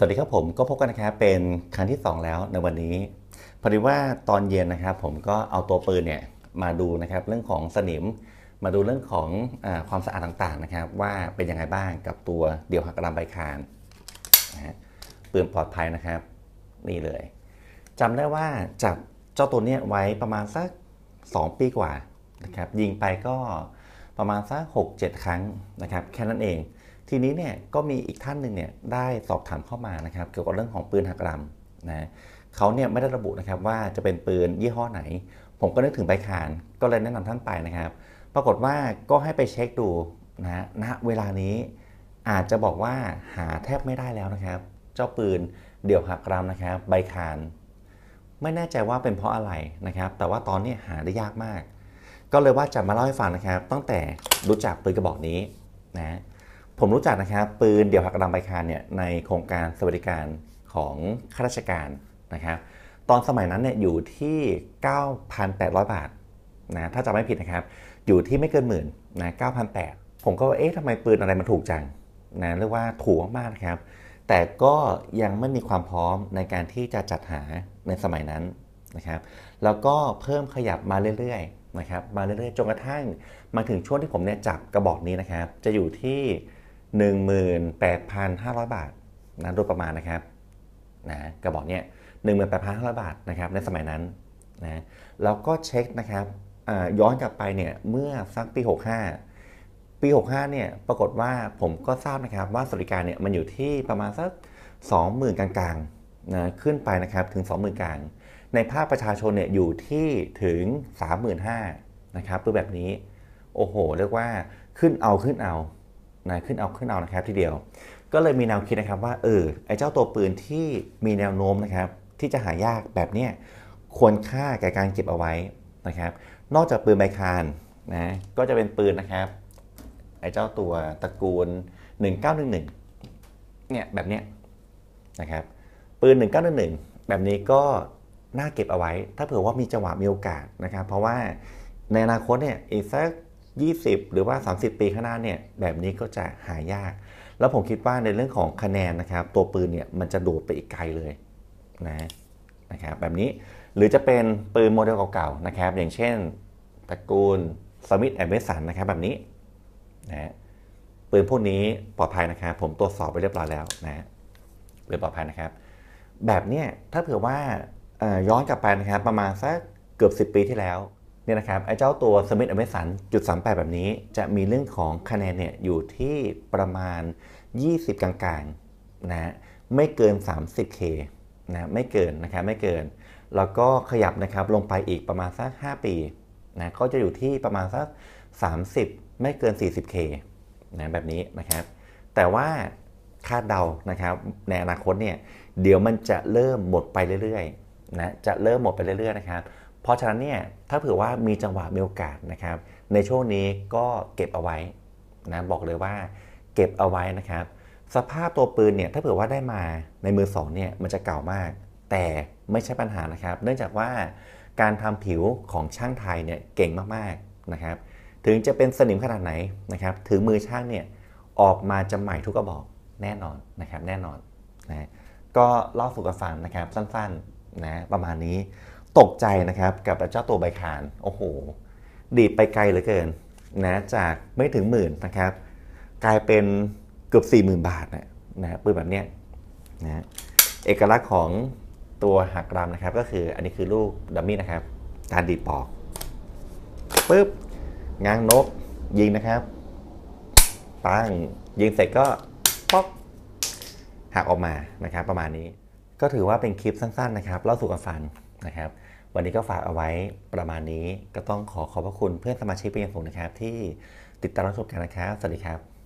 สวัสดีครับผมก็พบกันนะครับเป็นครั้งที่ 2 แล้ว ในวันนี้พอดีว่าตอนเย็นนะครับผมก็เอาตัวปืนเนี่ยมาดูนะครับเรื่องของสนิมมาดูเรื่องของอความสะอาดต่างๆนะครับว่าเป็นยังไงบ้างกับตัวเดี่ยวหักกระมใบคานนะฮะปืนปลอดภัยนะครับนี่เลย จำได้ว่าจับเจ้าตัวเนี้ยไว้ประมาณสัก 2 ปีกว่านะครับยิงไปก็ประมาณสัก6-7 ครั้งนะครับแค่นั้นเองทีนี้เนี่ยก็มีอีกท่านหนึ่งเนี่ยได้สอบถามเข้ามานะครับ เกี่ยวกับเรื่องของปืนหักลำนะเขาเนี่ยไม่ได้ระบุนะครับว่าจะเป็นปืนยี่ห้อไหน ผมก็นึกถึงใบคาน ก็เลยแนะนำท่านไปนะครับ ปรากฏว่าก็ให้ไปเช็คดูนะณเวลานี้ อาจจะบอกว่าหาแทบไม่ได้แล้วนะครับ เจ้าปืนเดี่ยวหักรำนะครับ ใบคาน ไม่แน่ใจว่าเป็นเพราะอะไรนะครับ แต่ว่าตอนนี้หาได้ยากมาก ก็เลยว่าจะมาเล่าให้ฟังนะครับ ตั้งแต่รู้จักปืนกระบอกนี้นะผมรู้จักนะครับปืนเดี่ยวหักกำลังใบคานเนี่ยในโครงการสวัสดิการของข้าราชการนะครับ ตอนสมัยนั้นเนี่ยอยู่ที่ 9,800 บาทนะถ้าจำไม่ผิดนะครับ อยู่ที่ไม่เกินหมื่นนะ9,800ผมก็เอ๊ะทำไมปืนอะไรมันถูกจังนะเรียกว่าถูกมากๆครับแต่ก็ยังไม่มีความพร้อมในการที่จะจัดหาในสมัยนั้นนะครับแล้วก็เพิ่มขยับมาเรื่อยๆนะครับมาเรื่อยๆ จนกระทั่งมาถึงช่วงที่ผมเนี่ยจับกระบอกนี้นะครับจะอยู่ที่18,500 บาทนะโดยประมาณนะครับนะกระบอกเนี่ย18,500 บาทนะครับในสมัยนั้นนะแล้วก็เช็คนะครับย้อนกลับไปเนี่ยเมื่อสักปี 65 ปี 65เนี่ยปรากฏว่าผมก็ทราบนะครับว่าสวัสดิการเนี่ยมันอยู่ที่ประมาณสัก 20,000 กลางๆนะขึ้นไปนะครับถึง 20,000 กลาง ในภาคประชาชนเนี่ยอยู่ที่ถึง 35,000นะครับตัวแบบนี้โอ้โหเรียกว่าขึ้นเอาขึ้นเอานะขึ้นเอาขึ้นเอานะครับทีเดียว ก็เลยมีแนวคิดนะครับว่าเออไอ้เจ้าตัวปืนที่มีแนวโน้มนะครับที่จะหายากแบบเนี้ยควรค่าแก่การเก็บเอาไว้นะครับ นอกจากปืนไบคานนะ ก็จะเป็นปืนนะครับไอ้เจ้าตัวตระกูล 1911เนี่ยแบบเนี้ยนะครับปืน 1911แบบนี้ก็น่าเก็บเอาไว้ ถ้าเผื่อว่ามีจังหวะมีโอกาสนะครับเพราะว่าในอนาคตเนี่ยอีกสัก20 หรือว่า 30 ปีข้างหน้าเนี่ยแบบนี้ก็จะหายาก แล้วผมคิดว่าในเรื่องของคะแนนนะครับตัวปืนเนี่ยมันจะโดดไปอีกไกลเลยนะนะครับแบบนี้หรือจะเป็นปืนโมเดลเก่าๆนะครับอย่างเช่นตระกูลสมิธแอนด์เวสันนะครับแบบนี้นะปืนพวกนี้ปลอดภัยนะครับผมตรวจสอบไปเรียบร้อยแล้วนะปืนปลอดภัยนะครับ แบบเนี้ยถ้าเผื่อว่าย้อนกลับไปนะครับประมาณสักเกือบ 10 ปีที่แล้วนี่นะครับไอ้เจ้าตัวสมิธอเมสันจุดสามแปดแบบนี้จะมีเรื่องของคะแนนเนี่ยอยู่ที่ประมาณ 20 กลางๆนะไม่เกิน 30K นะไม่เกินนะครับไม่เกิน แล้วก็ขยับนะครับลงไปอีกประมาณสัก5ปีนะก็จะอยู่ที่ประมาณสัก 30 ไม่เกิน 40K นะแบบนี้นะครับแต่ว่าคาดเดานะครับในอนาคตเนี่ยเดี๋ยวมันจะเริ่มหมดไปเรื่อยๆนะจะเริ่มหมดไปเรื่อย ๆนะครับราะฉะนั้นเนี่ยถ้าเผื่อว่ามีจังหวะมีโอกาสนะครับในช่วงนี้ก็เก็บเอาไว้นะบอกเลยว่า เก็บเอาไว้นะครับ สภาพตัวปืนเนี่ยถ้าเผื่อว่าได้มาในมือสองเนี่ยมันจะเก่ามาก แต่ไม่ใช่ปัญหานะครับ เนื่องจากว่าการทำผิวของช่างไทยเนี่ยเก่งมากๆนะครับถึงจะเป็นสนิมขนาดไหนนะครับถึงมือช่างเนี่ยออกมาจะใหม่ทุกกระบอกแน่นอนนะครับแน่นอนนะก็เล่าสู่กันฟังนะครับสั้นๆนะประมาณนี้ตกใจนะครับกับเจ้าตัวใบคาน โอ้โห ดีไปไกลเหลือเกิน นะ จากไม่ถึงหมื่นนะครับ กลายเป็นเกือบ4 0,000 บาทนะนะปืนแบบเนี้ยนะเอกลักษณ์ของตัวหักรามนะครับก็คืออันนี้คือลูกดัมมี่นะครับ การดีดปอกปุ๊บง้างนกยิงนะครับตั้งยิงเสร็จก็ป๊อกหักออกมานะครับ ประมาณนี้ก็ถือว่าเป็นคลิปสั้นๆ นะครับเล่าสู่กันฟังนะครับวันนี้ก็ฝากเอาไว้ประมาณนี้ก็ต้องขอขอบพระคุณเพื่อนสมาชิกเป็นอย่างสูงนะครับ ที่ติดตามรับชมกันนะครับ สวัสดีครับ